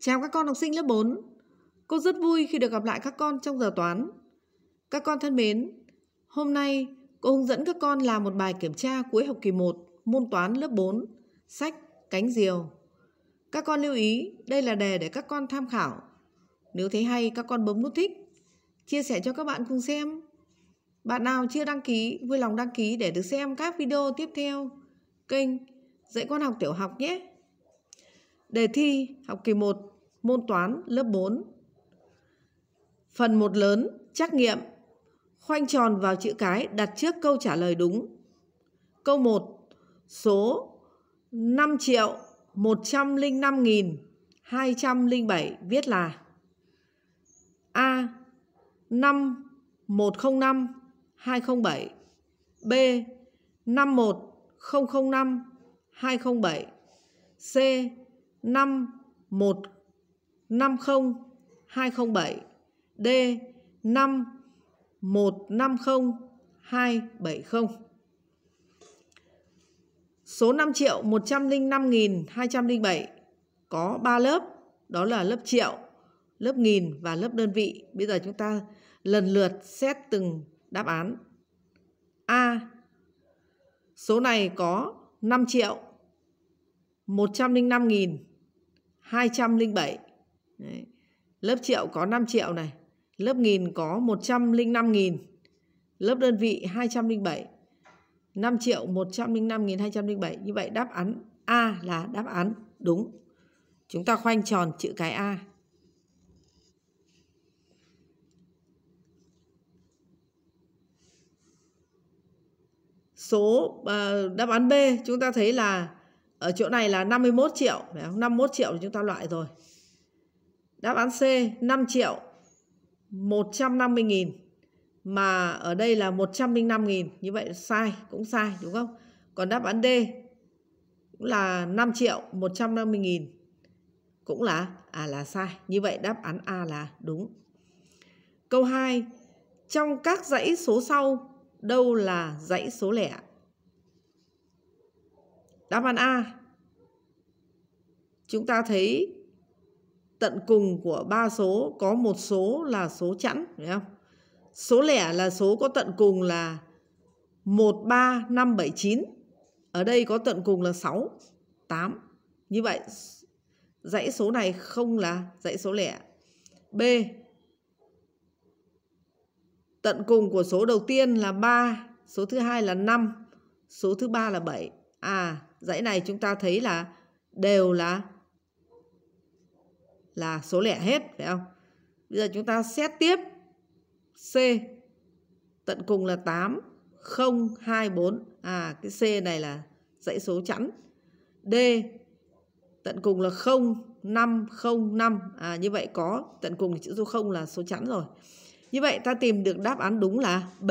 Chào các con học sinh lớp 4. Cô rất vui khi được gặp lại các con trong giờ toán. Các con thân mến, hôm nay cô hướng dẫn các con làm một bài kiểm tra cuối học kỳ 1 môn toán lớp 4, sách Cánh diều. Các con lưu ý, đây là đề để các con tham khảo. Nếu thấy hay các con bấm nút thích, chia sẻ cho các bạn cùng xem. Bạn nào chưa đăng ký, vui lòng đăng ký để được xem các video tiếp theo kênh Dạy con học tiểu học nhé. Đề thi học kỳ 1 môn toán lớp 4. Phần 1 lớn, trắc nghiệm. Khoanh tròn vào chữ cái đặt trước câu trả lời đúng. Câu 1. Số 5 triệu 105.207 viết là A 5105 207 B 51005 207 C 51 50 207 D 5 150 270 Số 5 triệu 105.207 có 3 lớp, đó là lớp triệu, lớp nghìn và lớp đơn vị. Bây giờ chúng ta lần lượt xét từng đáp án. A. Số này có 5 triệu 105.207 Đấy. lớp triệu có 5 triệu này lớp nghìn có 105.000 lớp đơn vị 207 5 triệu 105.207 như vậy đáp án A là đáp án đúng chúng ta khoanh tròn chữ cái A số ờ, đáp án B chúng ta thấy là ở chỗ này là 51 triệu, phải không? 51 triệu thì chúng ta loại rồi. Đáp án C 5 triệu 150 nghìn mà ở đây là 105 nghìn như vậy sai cũng sai đúng không? Còn đáp án D cũng là 5 triệu 150 nghìn cũng là à là sai. Như vậy đáp án A là đúng. Câu 2 trong các dãy số sau đâu là dãy số lẻ? Đáp án A. Chúng ta thấy tận cùng của ba số có một số là số chẵn, phải không? Số lẻ là số có tận cùng là một ba năm bảy chín Ở đây có tận cùng là sáu tám Như vậy dãy số này không là dãy số lẻ. B. Tận cùng của số đầu tiên là ba số thứ hai là năm số thứ ba là bảy À, dãy này chúng ta thấy là đều là là số lẻ hết phải không? Bây giờ chúng ta xét tiếp C tận cùng là 8 0 2 4. À cái C này là dãy số chẵn. D tận cùng là 0 5 0 5. À như vậy có tận cùng chữ số 0 là số chẵn rồi. Như vậy ta tìm được đáp án đúng là B.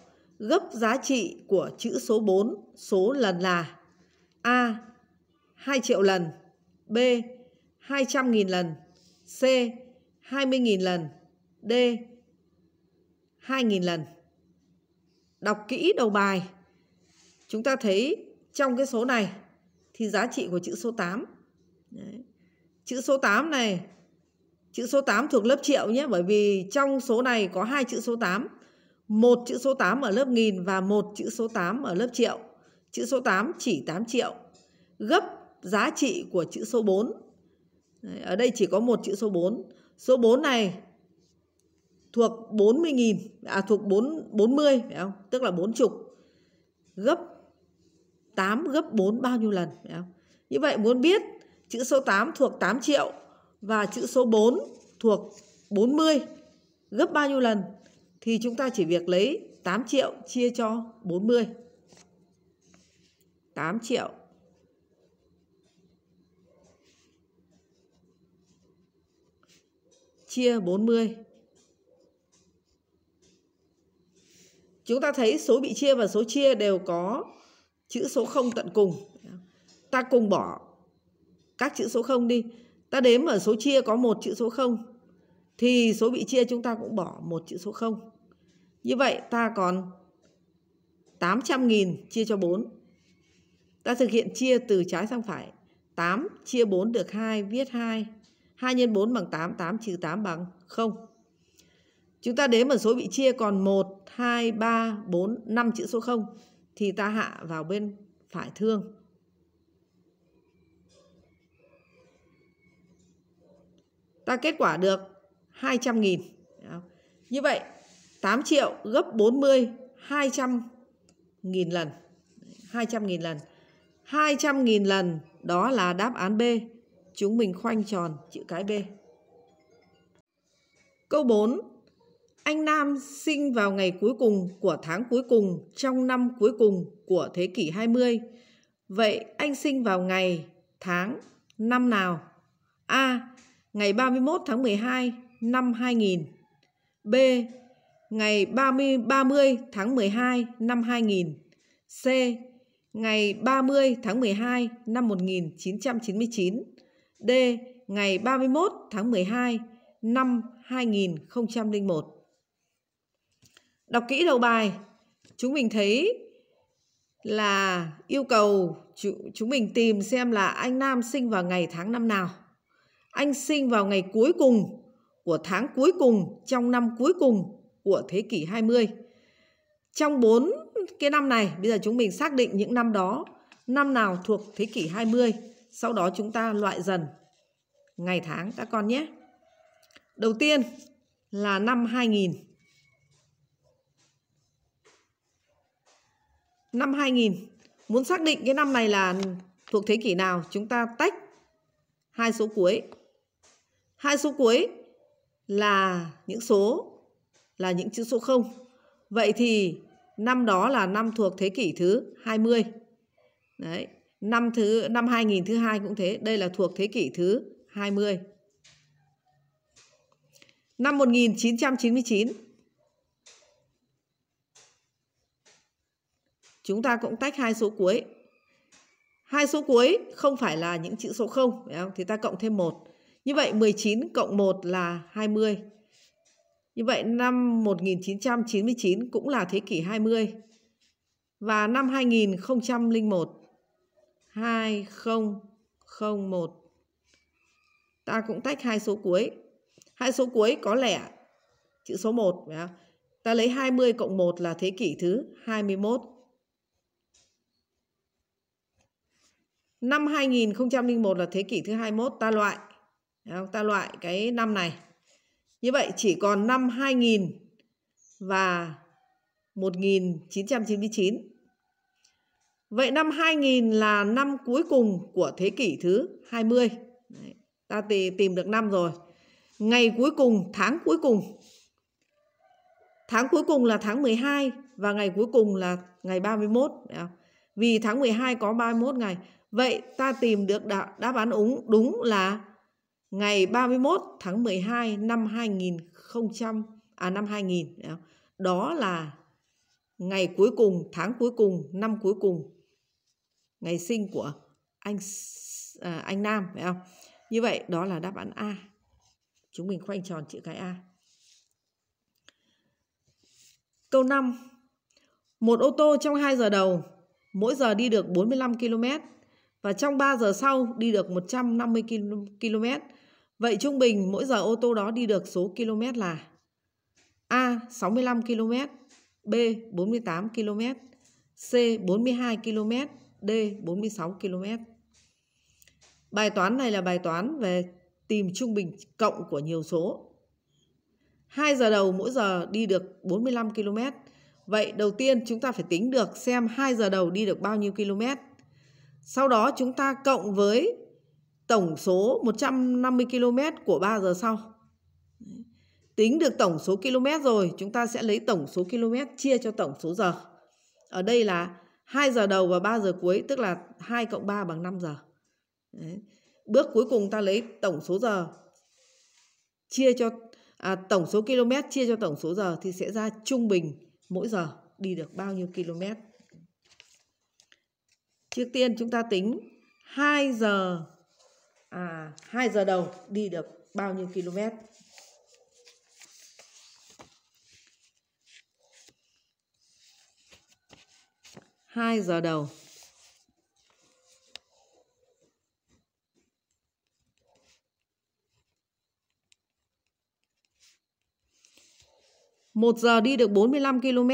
gấp giá trị của chữ số 4 số lần là A. 2 triệu lần B. 200.000 lần C. 20.000 lần D. 2.000 lần Đọc kỹ đầu bài Chúng ta thấy trong cái số này thì giá trị của chữ số 8 Đấy. Chữ số 8 này Chữ số 8 thuộc lớp triệu nhé Bởi vì trong số này có hai chữ số 8 một chữ số 8 ở lớp nghìn và một chữ số 8 ở lớp triệu. Chữ số 8 chỉ 8 triệu, gấp giá trị của chữ số 4. ở đây chỉ có một chữ số 4. Số 4 này thuộc 40.000 à thuộc 4 40 phải không? Tức là chục gấp 8 gấp 4 bao nhiêu lần phải không? Như vậy muốn biết chữ số 8 thuộc 8 triệu và chữ số 4 thuộc 40 gấp bao nhiêu lần thì chúng ta chỉ việc lấy 8 triệu chia cho 40. 8 triệu chia 40. Chúng ta thấy số bị chia và số chia đều có chữ số 0 tận cùng. Ta cùng bỏ các chữ số 0 đi. Ta đếm ở số chia có một chữ số 0 thì số bị chia chúng ta cũng bỏ một chữ số 0. Như vậy ta còn 800.000 chia cho 4. Ta thực hiện chia từ trái sang phải. 8 chia 4 được 2, viết 2. 2 nhân 4 bằng 8, 8 trừ 8 bằng 0. Chúng ta đếm ở số bị chia còn 1, 2, 3, 4, 5 chữ số 0 thì ta hạ vào bên phải thương. Ta kết quả được 200 nghìn. Như vậy 8 triệu gấp 40 200 nghìn lần. 200 nghìn lần. 200 nghìn lần đó là đáp án B. Chúng mình khoanh tròn chữ cái B. Câu 4. Anh Nam sinh vào ngày cuối cùng của tháng cuối cùng trong năm cuối cùng của thế kỷ 20. Vậy anh sinh vào ngày, tháng, năm nào? A. Ngày 31 tháng 12 năm 2000. B. Ngày 30, 30 tháng 12 năm 2000. C. Ngày 30 tháng 12 năm 1999. D. Ngày 31 tháng 12 năm 2001. Đọc kỹ đầu bài, chúng mình thấy là yêu cầu chúng mình tìm xem là anh Nam sinh vào ngày tháng năm nào. Anh sinh vào ngày cuối cùng của tháng cuối cùng trong năm cuối cùng của thế kỷ 20. Trong bốn cái năm này, bây giờ chúng mình xác định những năm đó, năm nào thuộc thế kỷ 20, sau đó chúng ta loại dần ngày tháng các con nhé. Đầu tiên là năm 2000. Năm 2000, muốn xác định cái năm này là thuộc thế kỷ nào, chúng ta tách hai số cuối. Hai số cuối là những số là những chữ số 0. Vậy thì năm đó là năm thuộc thế kỷ thứ 20. Đấy, năm thứ năm 2000 thứ hai cũng thế, đây là thuộc thế kỷ thứ 20. Năm 1999 chúng ta cũng tách hai số cuối. Hai số cuối không phải là những chữ số 0, phải không? Thì ta cộng thêm một như vậy 19 cộng 1 là 20. Như vậy năm 1999 cũng là thế kỷ 20. Và năm 2001 2001 ta cũng tách hai số cuối. Hai số cuối có lẻ chữ số 1 Ta lấy 20 cộng 1 là thế kỷ thứ 21. Năm 2001 là thế kỷ thứ 21 ta loại Đấy không? Ta loại cái năm này. Như vậy chỉ còn năm 2000 và 1999. Vậy năm 2000 là năm cuối cùng của thế kỷ thứ 20. Đấy, ta tìm được năm rồi. Ngày cuối cùng, tháng cuối cùng. Tháng cuối cùng là tháng 12 và ngày cuối cùng là ngày 31. Đấy không? Vì tháng 12 có 31 ngày. Vậy ta tìm được đáp án đúng là ngày 31 tháng 12 năm 2000 à năm 2000 đó là ngày cuối cùng, tháng cuối cùng, năm cuối cùng ngày sinh của anh à, anh Nam phải không? Như vậy đó là đáp án A. Chúng mình khoanh tròn chữ cái A. Câu 5. Một ô tô trong 2 giờ đầu mỗi giờ đi được 45 km và trong 3 giờ sau đi được 150 km. Vậy trung bình mỗi giờ ô tô đó đi được số km là A 65 km, B 48 km, C 42 km, D 46 km. Bài toán này là bài toán về tìm trung bình cộng của nhiều số. 2 giờ đầu mỗi giờ đi được 45 km. Vậy đầu tiên chúng ta phải tính được xem 2 giờ đầu đi được bao nhiêu km. Sau đó chúng ta cộng với tổng số 150 km của 3 giờ sau. Tính được tổng số km rồi, chúng ta sẽ lấy tổng số km chia cho tổng số giờ. Ở đây là 2 giờ đầu và 3 giờ cuối, tức là 2 cộng 3 bằng 5 giờ. Đấy. Bước cuối cùng ta lấy tổng số giờ chia cho à, tổng số km chia cho tổng số giờ thì sẽ ra trung bình mỗi giờ đi được bao nhiêu km. Trước tiên chúng ta tính 2 giờ à 2 giờ đầu đi được bao nhiêu km. hai giờ đầu một giờ đi được 45 km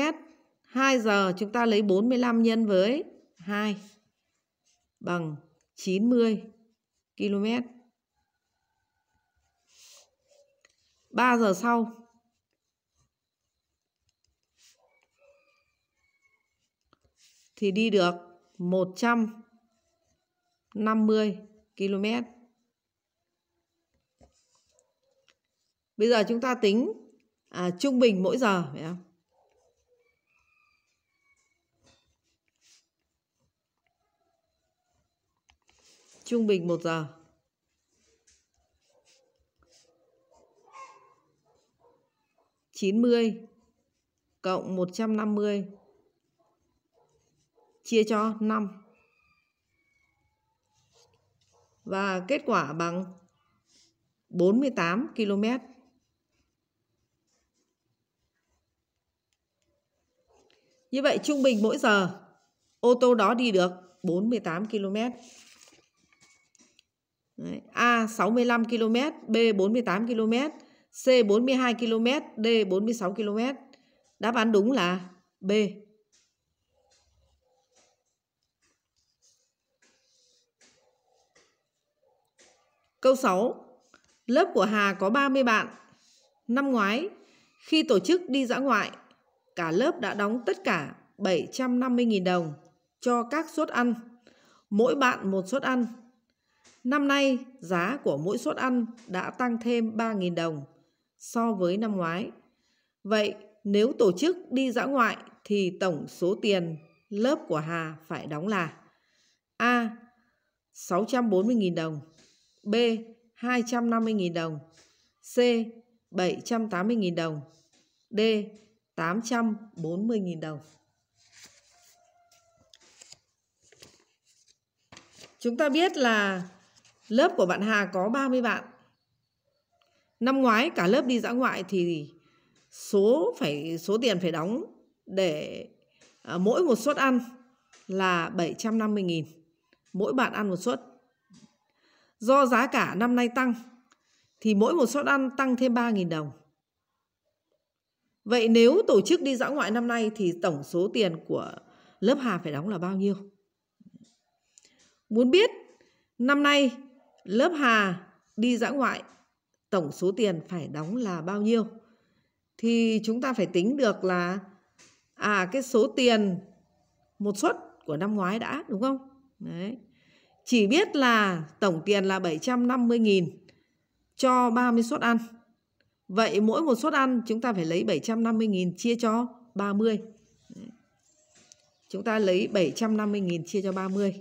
2 giờ chúng ta lấy 45 nhân với 2 bằng 90 km. 3 giờ sau thì đi được 150 km. Bây giờ chúng ta tính à, trung bình mỗi giờ phải không? trung bình 1 giờ chín mươi cộng một trăm năm mươi chia cho năm và kết quả bằng bốn mươi tám km. Như vậy trung bình mỗi giờ ô tô đó đi được bốn mươi tám km. A 65 km, B 48 km, C 42 km, D 46 km. Đáp án đúng là B. Câu 6. Lớp của Hà có 30 bạn. Năm ngoái, khi tổ chức đi dã ngoại, cả lớp đã đóng tất cả 750.000 đồng cho các suất ăn. Mỗi bạn một suất ăn Năm nay, giá của mỗi suất ăn đã tăng thêm 3.000 đồng so với năm ngoái. Vậy, nếu tổ chức đi dã ngoại thì tổng số tiền lớp của Hà phải đóng là A. 640.000 đồng B. 250.000 đồng C. 780.000 đồng D. 840.000 đồng Chúng ta biết là Lớp của bạn Hà có 30 bạn. Năm ngoái cả lớp đi dã ngoại thì số phải số tiền phải đóng để à, mỗi một suất ăn là 750 000 Mỗi bạn ăn một suất. Do giá cả năm nay tăng thì mỗi một suất ăn tăng thêm 3.000 đồng. Vậy nếu tổ chức đi dã ngoại năm nay thì tổng số tiền của lớp Hà phải đóng là bao nhiêu? Muốn biết năm nay Lớp Hà đi dã ngoại, tổng số tiền phải đóng là bao nhiêu? Thì chúng ta phải tính được là à cái số tiền một suất của năm ngoái đã đúng không? Đấy. Chỉ biết là tổng tiền là 750 nghìn cho 30 suất ăn. Vậy mỗi một suất ăn chúng ta phải lấy 750 nghìn chia cho 30. Đấy. Chúng ta lấy 750 nghìn chia cho 30.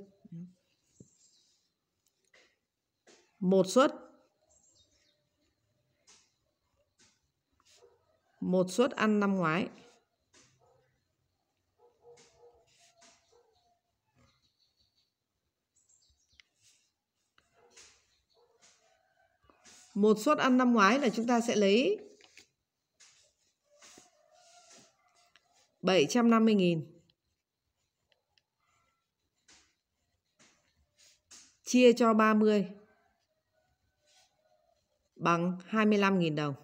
một suất một suất ăn năm ngoái một suất ăn năm ngoái là chúng ta sẽ lấy 750.000 chia cho 30 bằng 25.000 đồng.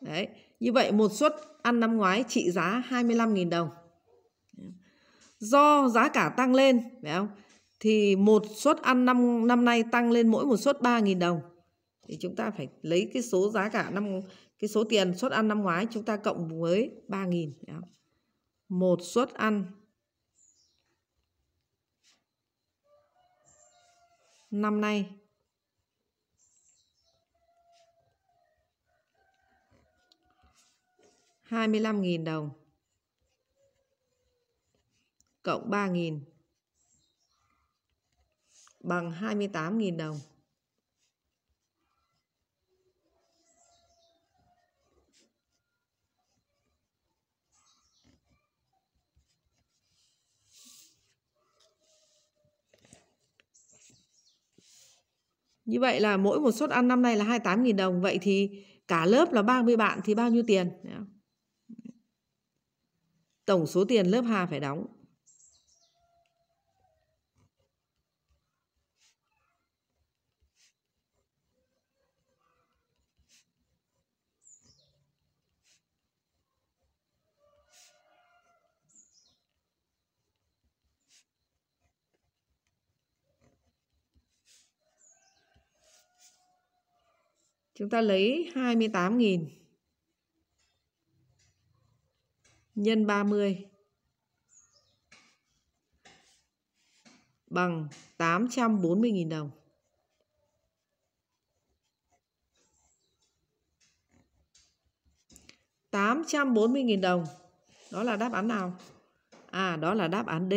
Đấy, như vậy một suất ăn năm ngoái trị giá 25.000 đồng. Do giá cả tăng lên, phải không? Thì một suất ăn năm năm nay tăng lên mỗi một suất 3.000 đồng. Thì chúng ta phải lấy cái số giá cả năm cái số tiền suất ăn năm ngoái chúng ta cộng với 3.000 một suất ăn năm nay hai mươi lăm nghìn đồng cộng ba nghìn bằng hai mươi tám nghìn đồng Như vậy là mỗi một suất ăn năm nay là 28.000 đồng. Vậy thì cả lớp là 30 bạn thì bao nhiêu tiền? Tổng số tiền lớp Hà phải đóng Chúng ta lấy 28.000 nhân 30 bằng 840.000 đồng. tám trăm bốn mươi nghìn đồng đó là đáp án nào à đó là đáp án D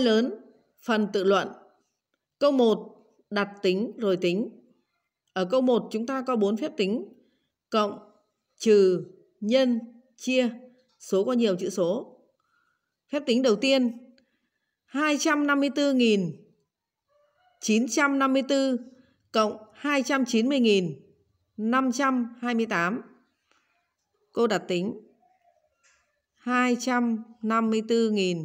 lớn, phần tự luận. Câu 1 đặt tính rồi tính. Ở câu 1 chúng ta có 4 phép tính cộng, trừ, nhân, chia, số có nhiều chữ số. Phép tính đầu tiên 254.954 cộng 290.528. Cô đặt tính 254.000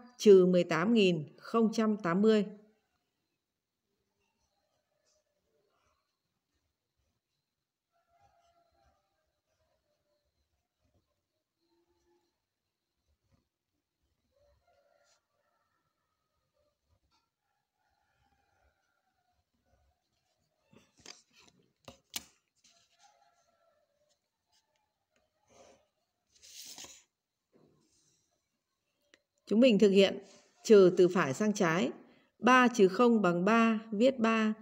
trừ 18.080 mình thực hiện trừ từ phải sang trái. 3 trừ 0 bằng 3, viết 3.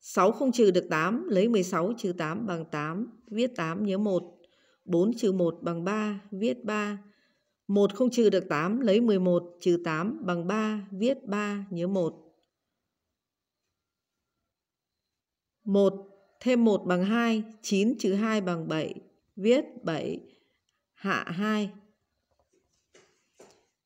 6 không trừ được 8, lấy 16 trừ 8 bằng 8, viết 8 nhớ 1. 4 trừ 1 bằng 3, viết 3. 1 không trừ được 8, lấy 11 trừ 8 bằng 3, viết 3 nhớ 1. 1 thêm 1 bằng 2, 9 trừ 2 bằng 7, viết 7 hạ 2.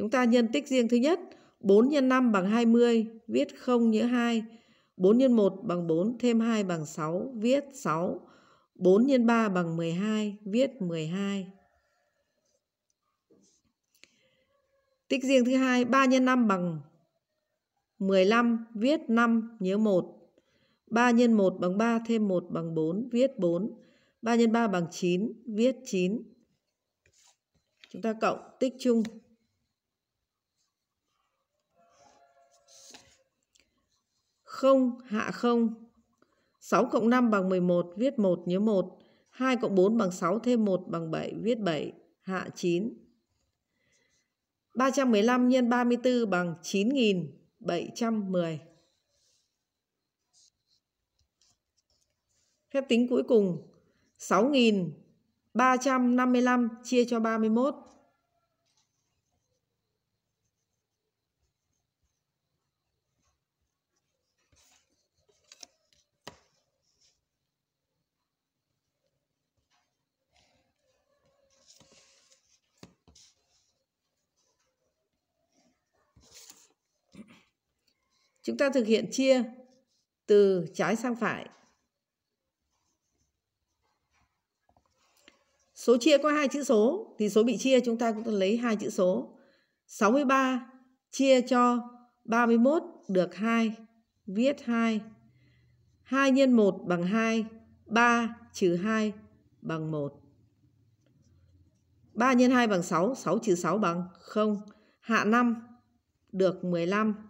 Chúng ta nhân tích riêng thứ nhất, 4 x 5 bằng 20, viết 0 nhớ 2. 4 x 1 bằng 4, thêm 2 bằng 6, viết 6. 4 x 3 bằng 12, viết 12. Tích riêng thứ hai, 3 x 5 bằng 15, viết 5, nhớ 1. 3 x 1 bằng 3 thêm 1 bằng 4, viết 4. 3 x 3 bằng 9, viết 9. Chúng ta cộng tích chung 0, hạ 0. 6 cộng 5 bằng 11, viết 1 nhớ 1. 2 cộng 4 bằng 6 thêm 1 bằng 7, viết 7, hạ 9. 315 nhân 34 bằng 9710. Phép tính cuối cùng 6355 chia cho 31 Chúng ta thực hiện chia từ trái sang phải. Số chia có hai chữ số thì số bị chia chúng ta cũng lấy hai chữ số. 63 chia cho 31 được 2, viết 2. 2 nhân 1 bằng 2, 3 trừ 2 bằng 1. 3 nhân 2 bằng 6, 6 trừ 6 bằng 0. Hạ 5 được 15.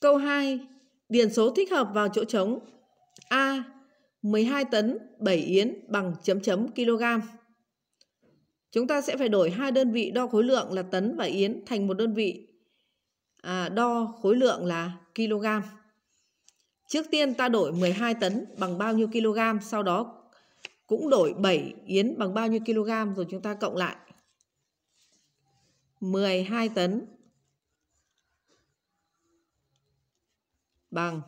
Câu 2. Điền số thích hợp vào chỗ trống. A. 12 tấn 7 yến bằng chấm chấm kg. Chúng ta sẽ phải đổi hai đơn vị đo khối lượng là tấn và yến thành một đơn vị à, đo khối lượng là kg. Trước tiên ta đổi 12 tấn bằng bao nhiêu kg, sau đó cũng đổi 7 yến bằng bao nhiêu kg rồi chúng ta cộng lại. 12 tấn bằng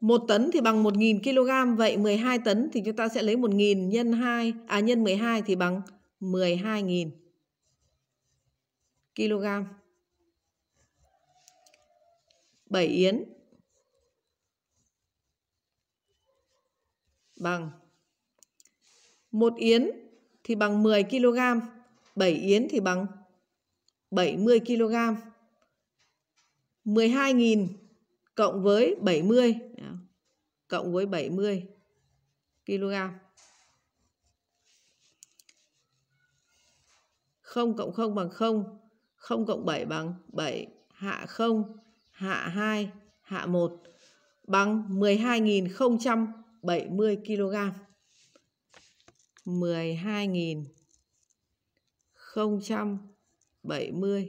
1 tấn thì bằng 1000 kg, vậy 12 tấn thì chúng ta sẽ lấy 1000 nhân 2 à nhân 12 thì bằng 12000 kg. 7 yến bằng 1 yến thì bằng 10 kg, 7 yến thì bằng 70 kg. 12.000 cộng với 70 cộng với 70 kg không cộng không bằng không không cộng 7 bằng 7 hạ 0 hạ 2 hạ 1 bằng 12.070 kg 12.070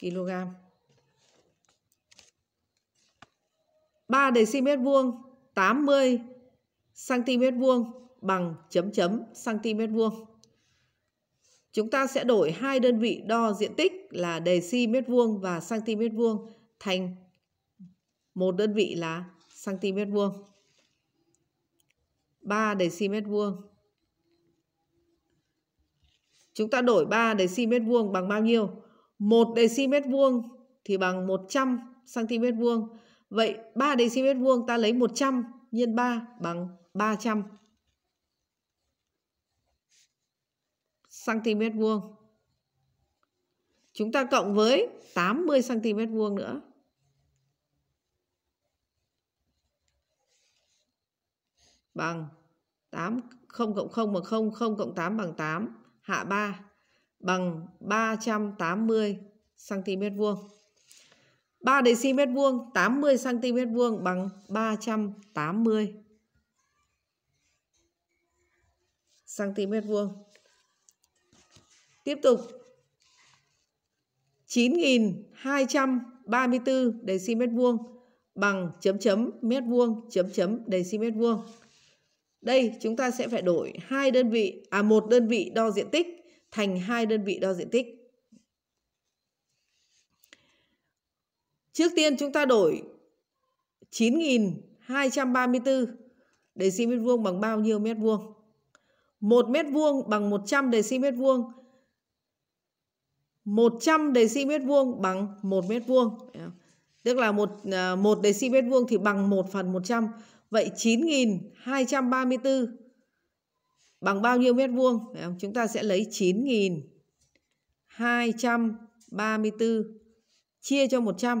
kg 3 đề xi mét vuông 80 cm vuông bằng chấm chấm cm vuông. Chúng ta sẽ đổi hai đơn vị đo diện tích là đề xi mét vuông và cm vuông thành một đơn vị là cm vuông. 3 đề xi mét vuông. Chúng ta đổi 3 đề xi mét vuông bằng bao nhiêu? 1 đề xi mét vuông thì bằng 100 cm vuông. Vậy 3 dm vuông ta lấy 100 nhân 3 bằng 300 cm vuông. Chúng ta cộng với 80 cm vuông nữa. Bằng 8 0 cộng 0 bằng 0, 0 cộng 8 bằng 8, hạ 3 bằng 380 cm vuông. 3 deci mét vuông 80 cm vuông bằng 380 cm vuông. Tiếp tục 9.234 deci mét vuông bằng chấm chấm mét vuông chấm chấm deci mét vuông. Đây chúng ta sẽ phải đổi hai đơn vị à một đơn vị đo diện tích thành hai đơn vị đo diện tích. Trước tiên chúng ta đổi 9.234 đề xi mét vuông bằng bao nhiêu mét vuông? 1 mét vuông bằng 100 đề xi mét vuông. 100 đề xi mét vuông bằng 1 mét vuông. Tức là 1, 1 đề xi mét vuông thì bằng 1 phần 100. Vậy 9.234 bằng bao nhiêu mét vuông? Chúng ta sẽ lấy 9.234 chia cho 100.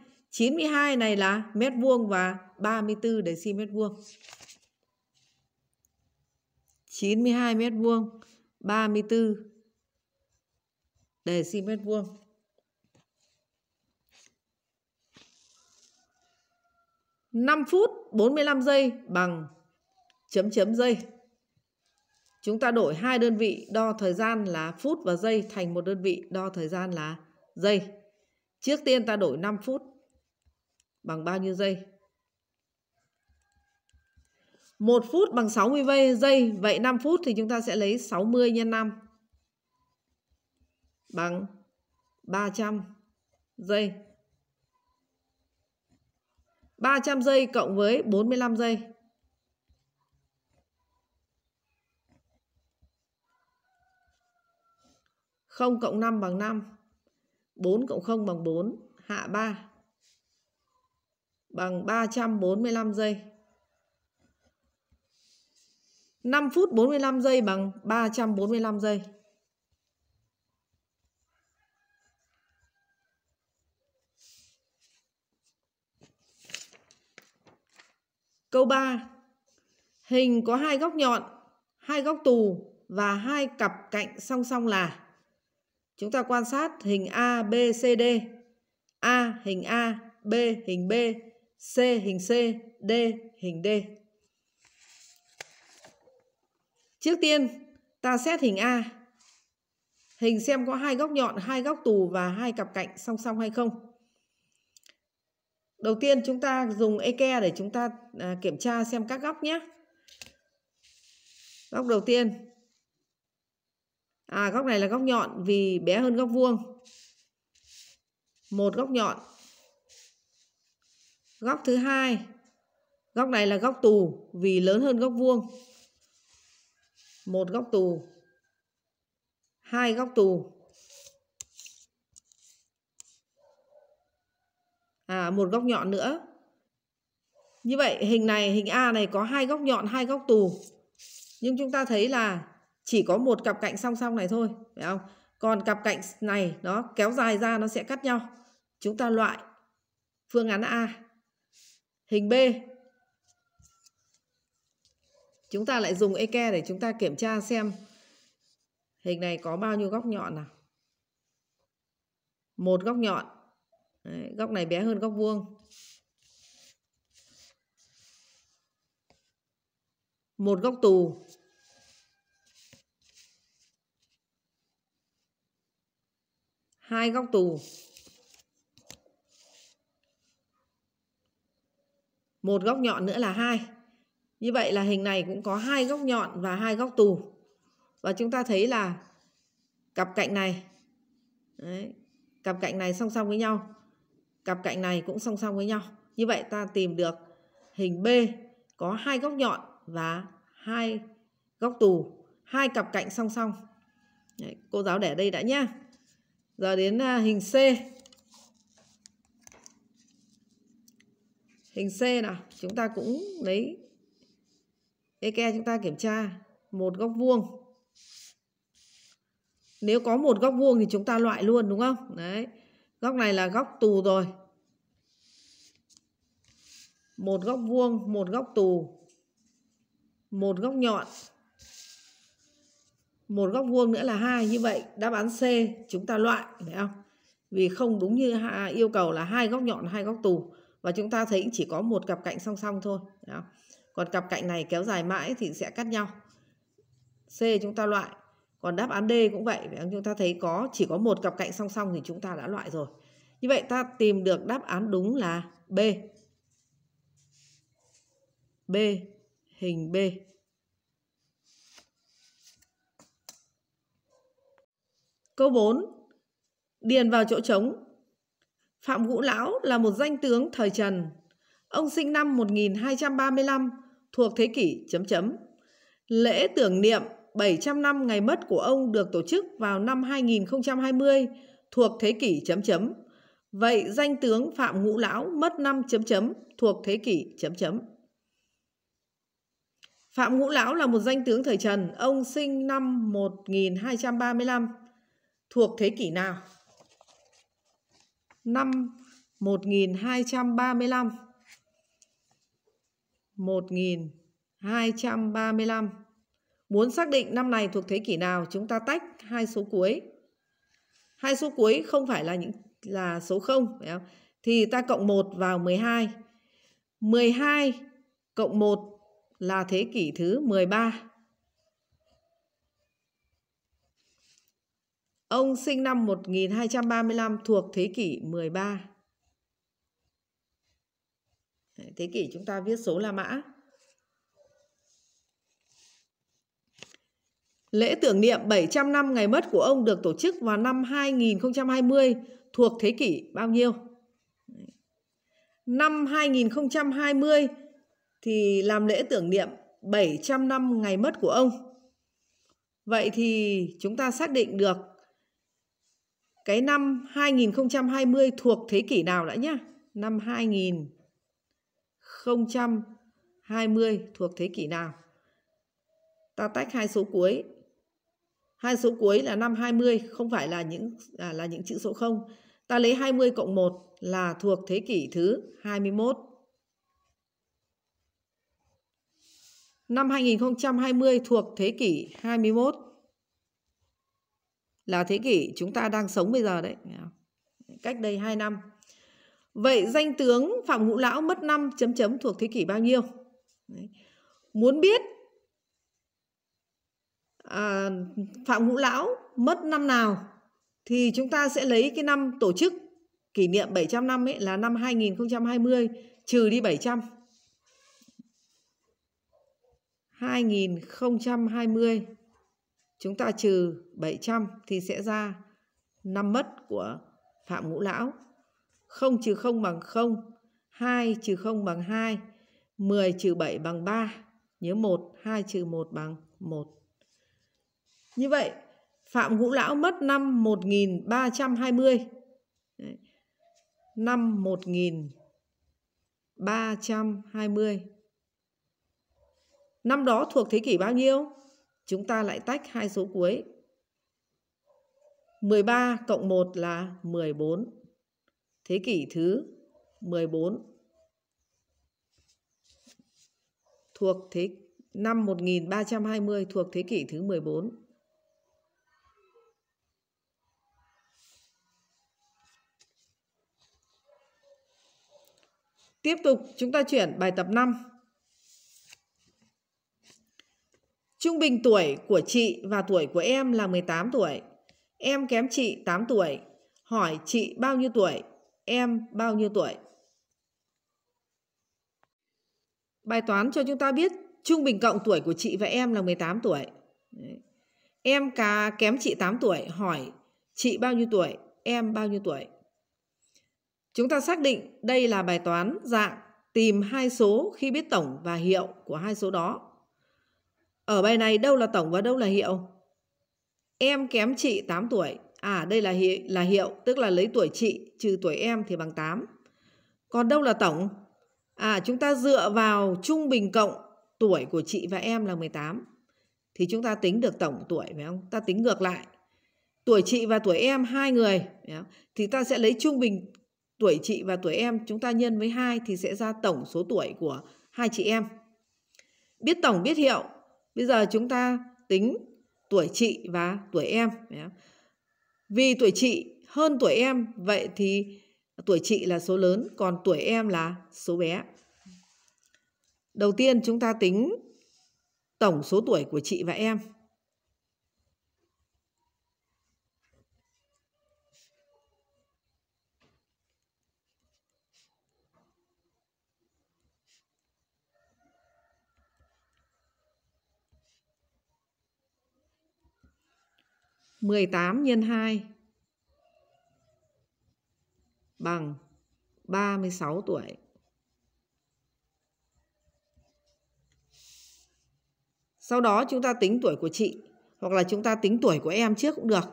92 này là mét vuông và 34 deci mét vuông. 92 mét vuông, 34 deci mét vuông. năm phút 45 giây bằng chấm chấm giây. Chúng ta đổi hai đơn vị đo thời gian là phút và giây thành một đơn vị đo thời gian là giây. Trước tiên ta đổi 5 phút bằng bao nhiêu giây? 1 phút bằng 60 giây, vậy 5 phút thì chúng ta sẽ lấy 60 nhân 5 bằng 300 giây. 300 giây cộng với 45 giây. không cộng 5 bằng 5. 4 cộng 0 bằng 4, hạ 3 bằng 345 giây. 5 phút 45 giây bằng 345 giây. Câu 3. Hình có hai góc nhọn, hai góc tù và hai cặp cạnh song song là. Chúng ta quan sát hình A, B, C, D. A hình A, B hình B, C hình C, D hình D. Trước tiên, ta xét hình A. Hình xem có hai góc nhọn, hai góc tù và hai cặp cạnh song song hay không. Đầu tiên chúng ta dùng eke để chúng ta à, kiểm tra xem các góc nhé. Góc đầu tiên. À góc này là góc nhọn vì bé hơn góc vuông. Một góc nhọn Góc thứ hai, góc này là góc tù vì lớn hơn góc vuông. Một góc tù, hai góc tù. À, một góc nhọn nữa. Như vậy hình này, hình A này có hai góc nhọn, hai góc tù. Nhưng chúng ta thấy là chỉ có một cặp cạnh song song này thôi, phải không? Còn cặp cạnh này nó kéo dài ra nó sẽ cắt nhau. Chúng ta loại phương án A Hình B. Chúng ta lại dùng eke để chúng ta kiểm tra xem hình này có bao nhiêu góc nhọn nào. Một góc nhọn. Đấy, góc này bé hơn góc vuông. Một góc tù. Hai góc tù. một góc nhọn nữa là hai như vậy là hình này cũng có hai góc nhọn và hai góc tù và chúng ta thấy là cặp cạnh này đấy, cặp cạnh này song song với nhau cặp cạnh này cũng song song với nhau như vậy ta tìm được hình B có hai góc nhọn và hai góc tù hai cặp cạnh song song đấy, cô giáo để đây đã nhé giờ đến à, hình C Hình C nào, chúng ta cũng lấy Eke chúng ta kiểm tra một góc vuông. Nếu có một góc vuông thì chúng ta loại luôn đúng không? Đấy. Góc này là góc tù rồi. Một góc vuông, một góc tù, một góc nhọn. Một góc vuông nữa là hai như vậy, đáp án C chúng ta loại phải không? Vì không đúng như yêu cầu là hai góc nhọn, hai góc tù và chúng ta thấy chỉ có một cặp cạnh song song thôi Đó. còn cặp cạnh này kéo dài mãi thì sẽ cắt nhau C chúng ta loại còn đáp án D cũng vậy chúng ta thấy có chỉ có một cặp cạnh song song thì chúng ta đã loại rồi như vậy ta tìm được đáp án đúng là B B hình B Câu 4 điền vào chỗ trống Phạm Ngũ Lão là một danh tướng thời Trần. Ông sinh năm 1235 thuộc thế kỷ chấm chấm. Lễ tưởng niệm 700 năm ngày mất của ông được tổ chức vào năm 2020 thuộc thế kỷ chấm chấm. Vậy danh tướng Phạm Ngũ Lão mất năm chấm chấm thuộc thế kỷ chấm chấm. Phạm Ngũ Lão là một danh tướng thời Trần, ông sinh năm 1235 thuộc thế kỷ nào? năm 1235 1235 Muốn xác định năm này thuộc thế kỷ nào, chúng ta tách hai số cuối. Hai số cuối không phải là những là số 0 phải không? Thì ta cộng 1 vào 12. 12 cộng 1 là thế kỷ thứ 13. Ông sinh năm 1235 thuộc thế kỷ 13. Thế kỷ chúng ta viết số La Mã. Lễ tưởng niệm 700 năm ngày mất của ông được tổ chức vào năm 2020 thuộc thế kỷ bao nhiêu? Năm 2020 thì làm lễ tưởng niệm 700 năm ngày mất của ông. Vậy thì chúng ta xác định được cái năm 2020 thuộc thế kỷ nào đã nhá? Năm 2020 thuộc thế kỷ nào? Ta tách hai số cuối. Hai số cuối là năm 20 không phải là những à, là những chữ số 0. Ta lấy 20 cộng 1 là thuộc thế kỷ thứ 21. Năm 2020 thuộc thế kỷ 21 là thế kỷ chúng ta đang sống bây giờ đấy cách đây 2 năm vậy danh tướng phạm ngũ lão mất năm chấm chấm thuộc thế kỷ bao nhiêu đấy. muốn biết à, phạm ngũ lão mất năm nào thì chúng ta sẽ lấy cái năm tổ chức kỷ niệm 700 năm ấy là năm 2020 trừ đi 700. 2020 Chúng ta trừ 700 thì sẽ ra 5 mất của Phạm Ngũ Lão. 0 trừ 0 bằng 0, 2 trừ 0 bằng 2, 10 trừ 7 bằng 3, nhớ 1, 2 trừ 1 bằng 1. Như vậy, Phạm Ngũ Lão mất năm 1320. Đấy. Năm 1320. Năm đó thuộc thế kỷ bao nhiêu? Chúng ta lại tách hai số cuối. 13 cộng 1 là 14. Thế kỷ thứ 14 thuộc thế năm 1320 thuộc thế kỷ thứ 14. Tiếp tục chúng ta chuyển bài tập 5. Trung bình tuổi của chị và tuổi của em là 18 tuổi. Em kém chị 8 tuổi. Hỏi chị bao nhiêu tuổi, em bao nhiêu tuổi? Bài toán cho chúng ta biết trung bình cộng tuổi của chị và em là 18 tuổi. Em cá kém chị 8 tuổi, hỏi chị bao nhiêu tuổi, em bao nhiêu tuổi? Chúng ta xác định đây là bài toán dạng tìm hai số khi biết tổng và hiệu của hai số đó ở bài này đâu là tổng và đâu là hiệu? Em kém chị 8 tuổi. À đây là hiệu, là hiệu tức là lấy tuổi chị trừ tuổi em thì bằng 8. Còn đâu là tổng? À chúng ta dựa vào trung bình cộng tuổi của chị và em là 18 thì chúng ta tính được tổng tuổi phải không? Ta tính ngược lại. Tuổi chị và tuổi em hai người không? thì ta sẽ lấy trung bình tuổi chị và tuổi em chúng ta nhân với hai thì sẽ ra tổng số tuổi của hai chị em. Biết tổng biết hiệu Bây giờ chúng ta tính tuổi chị và tuổi em. Vì tuổi chị hơn tuổi em, vậy thì tuổi chị là số lớn, còn tuổi em là số bé. Đầu tiên chúng ta tính tổng số tuổi của chị và em 18 nhân 2 bằng 36 tuổi. Sau đó chúng ta tính tuổi của chị hoặc là chúng ta tính tuổi của em trước cũng được.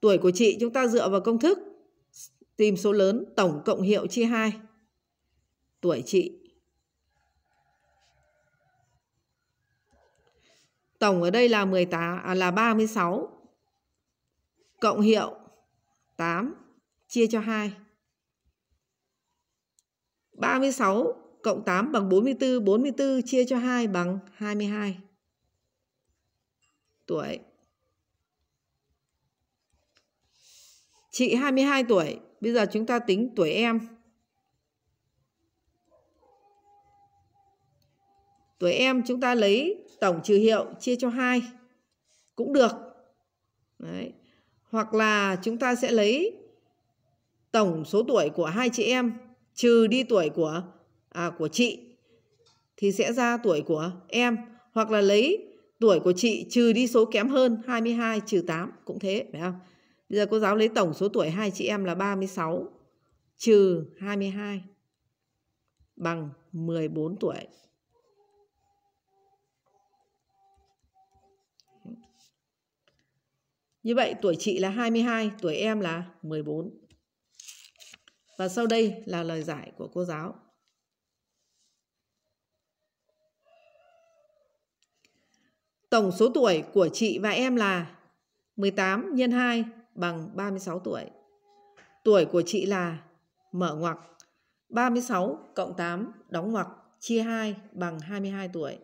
Tuổi của chị chúng ta dựa vào công thức tìm số lớn tổng cộng hiệu chia 2. Tuổi chị Tổng ở đây là 18 à, là 36 cộng hiệu 8 chia cho 2. 36 cộng 8 bằng 44, 44 chia cho 2 bằng 22 tuổi. Chị 22 tuổi, bây giờ chúng ta tính tuổi em. Tuổi em chúng ta lấy tổng trừ hiệu chia cho 2 cũng được. Đấy, hoặc là chúng ta sẽ lấy tổng số tuổi của hai chị em trừ đi tuổi của à, của chị thì sẽ ra tuổi của em hoặc là lấy tuổi của chị trừ đi số kém hơn 22 trừ 8 cũng thế phải không? Bây giờ cô giáo lấy tổng số tuổi hai chị em là 36 trừ 22 bằng 14 tuổi. Như vậy tuổi chị là 22, tuổi em là 14. Và sau đây là lời giải của cô giáo. Tổng số tuổi của chị và em là 18 x 2 bằng 36 tuổi. Tuổi của chị là mở ngoặc 36 cộng 8 đóng ngoặc chia 2 bằng 22 tuổi.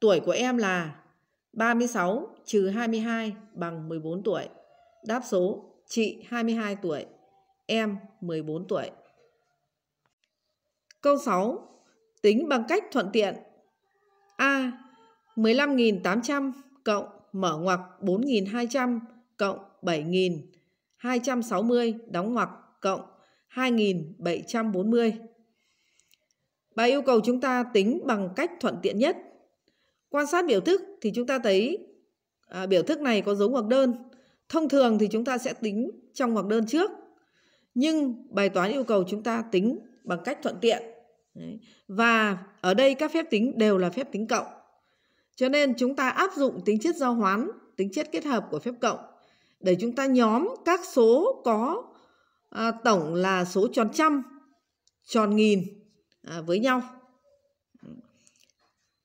Tuổi của em là 36 trừ 22 bằng 14 tuổi. Đáp số chị 22 tuổi, em 14 tuổi. Câu 6. Tính bằng cách thuận tiện. A. 15.800 cộng mở ngoặc 4.200 cộng 7.260 đóng ngoặc cộng 2.740. Bài yêu cầu chúng ta tính bằng cách thuận tiện nhất. Quan sát biểu thức thì chúng ta thấy à, biểu thức này có dấu ngoặc đơn. Thông thường thì chúng ta sẽ tính trong ngoặc đơn trước. Nhưng bài toán yêu cầu chúng ta tính bằng cách thuận tiện. Và ở đây các phép tính đều là phép tính cộng. Cho nên chúng ta áp dụng tính chất giao hoán, tính chất kết hợp của phép cộng để chúng ta nhóm các số có à, tổng là số tròn trăm, tròn nghìn à, với nhau.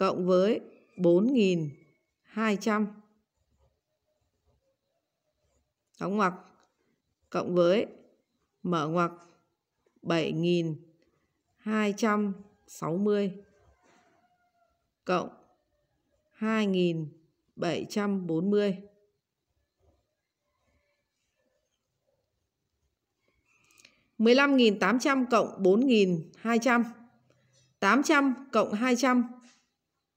cộng với 4.200 đóng ngoặc cộng với mở ngoặc 7.260 cộng 2.740 15.800 cộng 4.200 800 cộng 200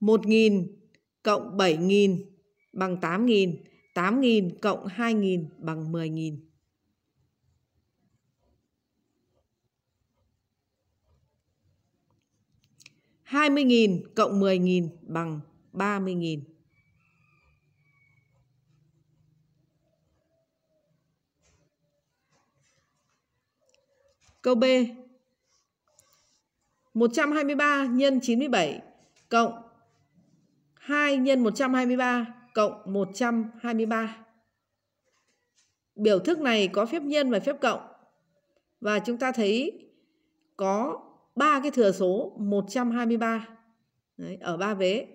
1.000 cộng 7.000 bằng 8.000, 8.000 cộng 2.000 bằng 10.000. hai mươi nghìn cộng mười nghìn bằng ba mươi nghìn Câu B 123 nhân 97 cộng 2 nhân 123 cộng 123. Biểu thức này có phép nhân và phép cộng. Và chúng ta thấy có ba cái thừa số 123 Đấy, ở ba vế.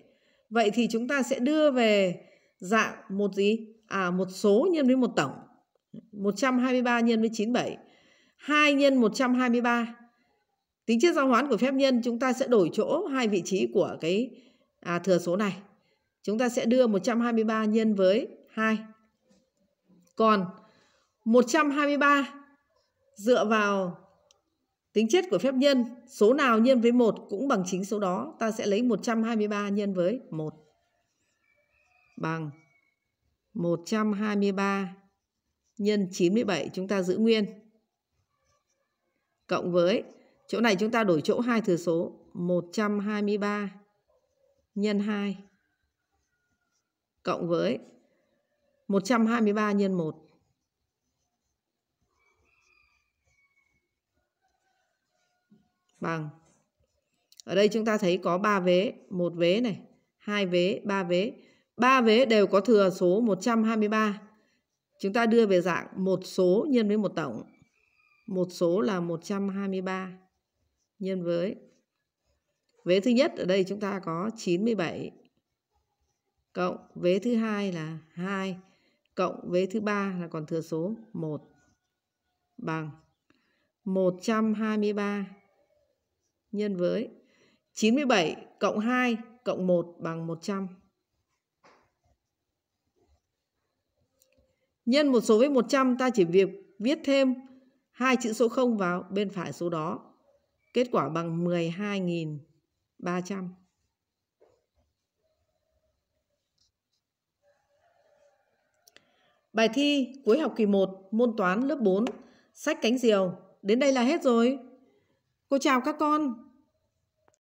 Vậy thì chúng ta sẽ đưa về dạng một gì? À một số nhân với một tổng. 123 nhân với 97. 2 nhân 123. Tính chất giao hoán của phép nhân chúng ta sẽ đổi chỗ hai vị trí của cái à, thừa số này. Chúng ta sẽ đưa 123 nhân với 2. Còn 123 dựa vào tính chất của phép nhân, số nào nhân với 1 cũng bằng chính số đó, ta sẽ lấy 123 nhân với 1 bằng 123 nhân 97 chúng ta giữ nguyên. Cộng với chỗ này chúng ta đổi chỗ hai thừa số 123 nhân 2 cộng với 123 nhân 1. Bằng. Ở đây chúng ta thấy có 3 vế, một vế này, hai vế, ba vế. ba vế đều có thừa số 123. Chúng ta đưa về dạng một số nhân với một tổng. Một số là 123 nhân với Vế thứ nhất ở đây chúng ta có 97 cộng vế thứ hai là 2 cộng vế thứ ba là còn thừa số 1 bằng 123 nhân với 97 cộng 2 cộng 1 bằng 100. Nhân một số với 100 ta chỉ việc viết thêm hai chữ số 0 vào bên phải số đó. Kết quả bằng 12.000 300 Bài thi cuối học kỳ 1 môn toán lớp 4 sách cánh diều đến đây là hết rồi. Cô chào các con.